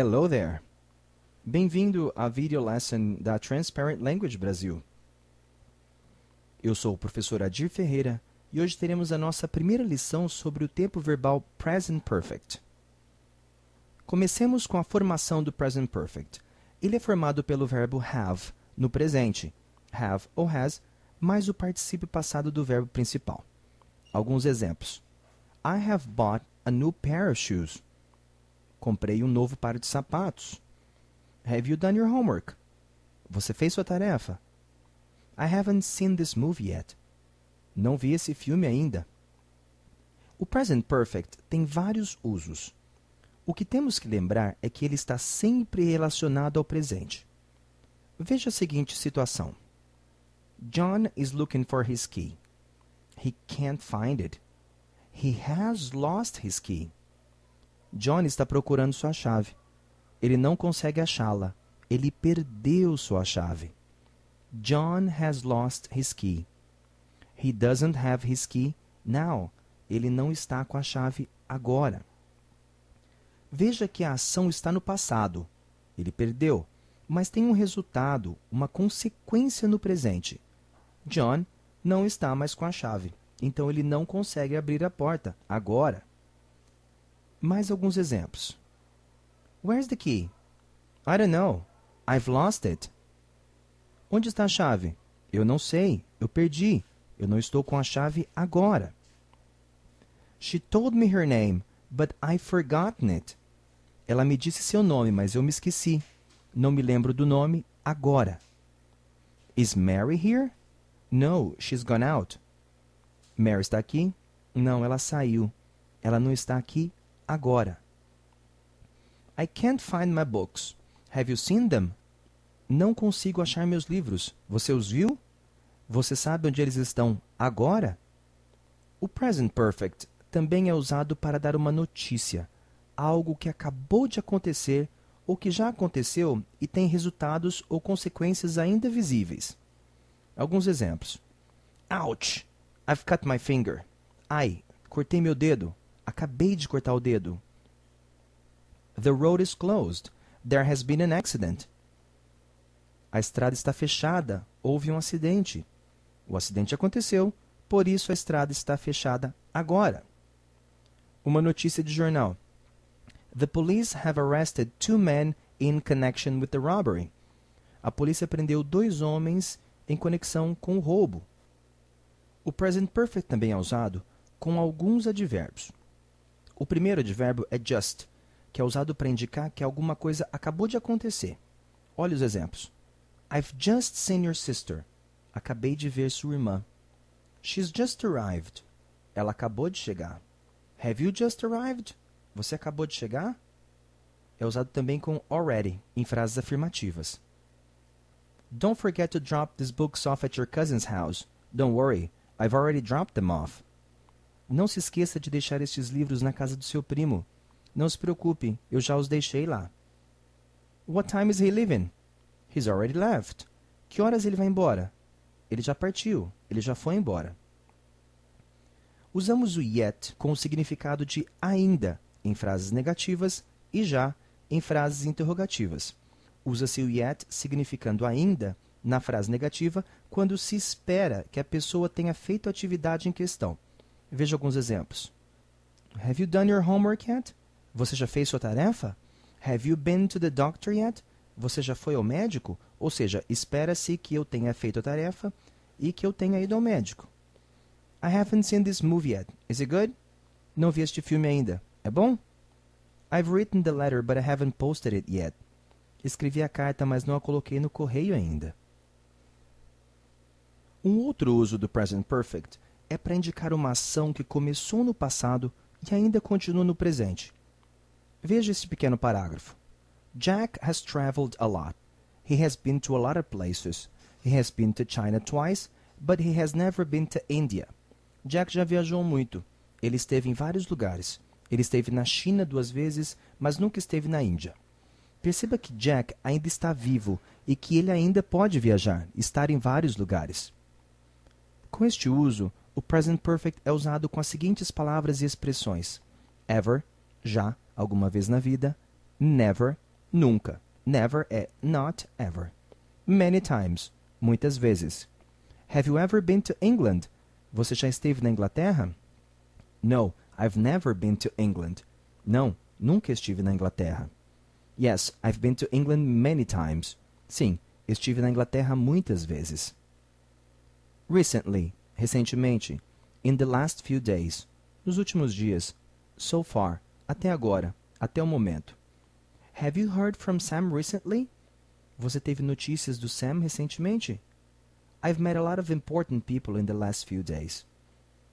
Hello there. Bem-vindo à video lesson da Transparent Language Brasil. Eu sou o professor Adir Ferreira e hoje teremos a nossa primeira lição sobre o tempo verbal present perfect. Comecemos com a formação do present perfect. Ele é formado pelo verbo have no presente, have ou has, mais o particípio passado do verbo principal. Alguns exemplos. I have bought a new pair of shoes. Comprei um novo par de sapatos. Have you done your homework? Você fez sua tarefa? I haven't seen this movie yet. Não vi esse filme ainda. O present perfect tem vários usos. O que temos que lembrar é que ele está sempre relacionado ao presente. Veja a seguinte situação: John is looking for his key. He can't find it. He has lost his key. John está procurando sua chave. Ele não consegue achá-la. Ele perdeu sua chave. John has lost his key. He doesn't have his key now. Ele não está com a chave agora. Veja que a ação está no passado. Ele perdeu, mas tem um resultado, uma consequência no presente. John não está mais com a chave, então ele não consegue abrir a porta agora. Mais alguns exemplos. Where's the key? I don't know. I've lost it. Onde está a chave? Eu não sei. Eu perdi. Eu não estou com a chave agora. She told me her name, but I've forgotten it. Ela me disse seu nome, mas eu me esqueci. Não me lembro do nome agora. Is Mary here? No, she's gone out. Mary está aqui? Não, ela saiu. Ela não está aqui agora. I can't find my books. Have you seen them? Não consigo achar meus livros. Você os viu? Você sabe onde eles estão agora? O present perfect também é usado para dar uma notícia, algo que acabou de acontecer ou que já aconteceu e tem resultados ou consequências ainda visíveis. Alguns exemplos. Ouch! I've cut my finger. Ai, cortei meu dedo. Acabei de cortar o dedo. The road is closed. There has been an accident. A estrada está fechada. Houve um acidente. O acidente aconteceu, por isso a estrada está fechada agora. Uma notícia de jornal. The police have arrested two men in connection with the robbery. A polícia prendeu dois homens em conexão com o roubo. O present perfect também é usado com alguns advérbios. O primeiro advérbio é just, que é usado para indicar que alguma coisa acabou de acontecer. Olha os exemplos. I've just seen your sister. Acabei de ver sua irmã. She's just arrived. Ela acabou de chegar. Have you just arrived? Você acabou de chegar? É usado também com already em frases afirmativas. Don't forget to drop these books off at your cousin's house. Don't worry, I've already dropped them off. Não se esqueça de deixar estes livros na casa do seu primo. Não se preocupe, eu já os deixei lá. What time is he leaving? He's already left. Que horas ele vai embora? Ele já partiu. Ele já foi embora. Usamos o yet com o significado de ainda em frases negativas e já em frases interrogativas. Usa-se o yet significando ainda na frase negativa quando se espera que a pessoa tenha feito a atividade em questão. Veja alguns exemplos. Have you done your homework yet? Você já fez sua tarefa? Have you been to the doctor yet? Você já foi ao médico? Ou seja, espera-se que eu tenha feito a tarefa e que eu tenha ido ao médico. I haven't seen this movie yet. Is it good? Não vi este filme ainda. É bom? I've written the letter, but I haven't posted it yet. Escrevi a carta, mas não a coloquei no correio ainda. Um outro uso do present perfect é para indicar uma ação que começou no passado e ainda continua no presente. Veja esse pequeno parágrafo. Jack has traveled a lot. He has been to a lot of places. He has been to China twice, but he has never been to India. Jack já viajou muito. Ele esteve em vários lugares. Ele esteve na China duas vezes, mas nunca esteve na Índia. Perceba que Jack ainda está vivo e que ele ainda pode viajar, estar em vários lugares. Com este uso, o present perfect é usado com as seguintes palavras e expressões: ever, já, alguma vez na vida, never, nunca. Never é not ever. Many times, muitas vezes. Have you ever been to England? Você já esteve na Inglaterra? No, I've never been to England. Não, nunca estive na Inglaterra. Yes, I've been to England many times. Sim, estive na Inglaterra muitas vezes. Recently, recentemente, in the last few days, nos últimos dias, so far, até agora, até o momento. Have you heard from Sam recently? Você teve notícias do Sam recentemente? I've met a lot of important people in the last few days.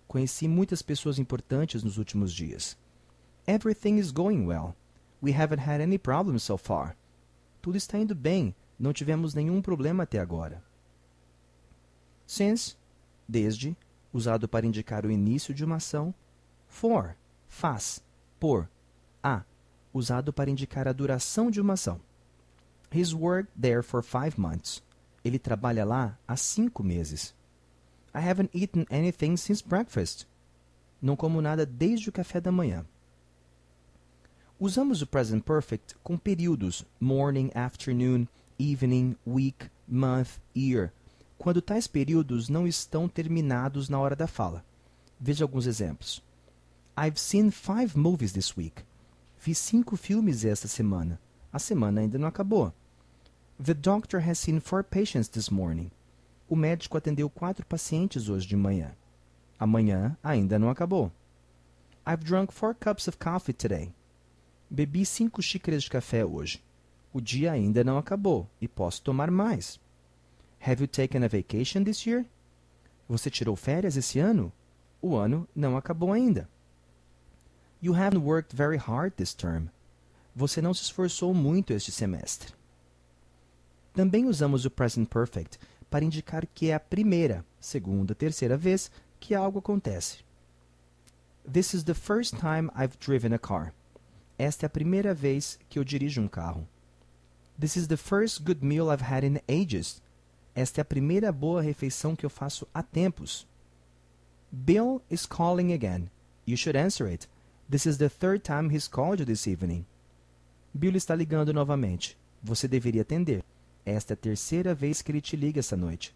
Conheci muitas pessoas importantes nos últimos dias. Everything is going well. We haven't had any problems so far. Tudo está indo bem. Não tivemos nenhum problema até agora. Since desde, usado para indicar o início de uma ação, for, faz, por, a, usado para indicar a duração de uma ação. He's worked there for five months. Ele trabalha lá há cinco meses. I haven't eaten anything since breakfast. Não como nada desde o café da manhã. Usamos o present perfect com períodos morning, afternoon, evening, week, month, year quando tais períodos não estão terminados na hora da fala. Veja alguns exemplos. I've seen five movies this week. Vi cinco filmes esta semana. A semana ainda não acabou. The doctor has seen four patients this morning. O médico atendeu quatro pacientes hoje de manhã. Amanhã ainda não acabou. I've drunk four cups of coffee today. Bebi cinco xícaras de café hoje. O dia ainda não acabou e posso tomar mais. Have you taken a vacation this year? Você tirou férias esse ano? O ano não acabou ainda. You haven't worked very hard this term. Você não se esforçou muito este semestre. Também usamos o present perfect para indicar que é a primeira, segunda, terceira vez que algo acontece. This is the first time I've driven a car. Esta é a primeira vez que eu dirijo um carro. This is the first good meal I've had in ages. Esta é a primeira boa refeição que eu faço há tempos. Bill is calling again. You should answer it. This is the third time he's called you this evening. Bill está ligando novamente. Você deveria atender. Esta é a terceira vez que ele te liga essa noite.